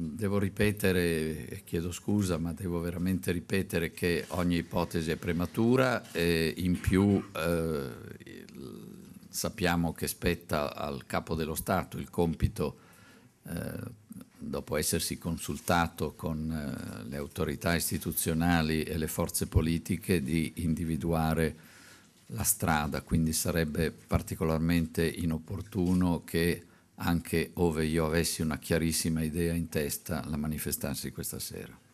Devo ripetere, chiedo scusa, ma devo veramente ripetere che ogni ipotesi è prematura e in più eh, sappiamo che spetta al capo dello Stato il compito, eh, dopo essersi consultato con eh, le autorità istituzionali e le forze politiche, di individuare la strada, quindi sarebbe particolarmente inopportuno che anche ove io avessi una chiarissima idea in testa, la manifestarsi questa sera.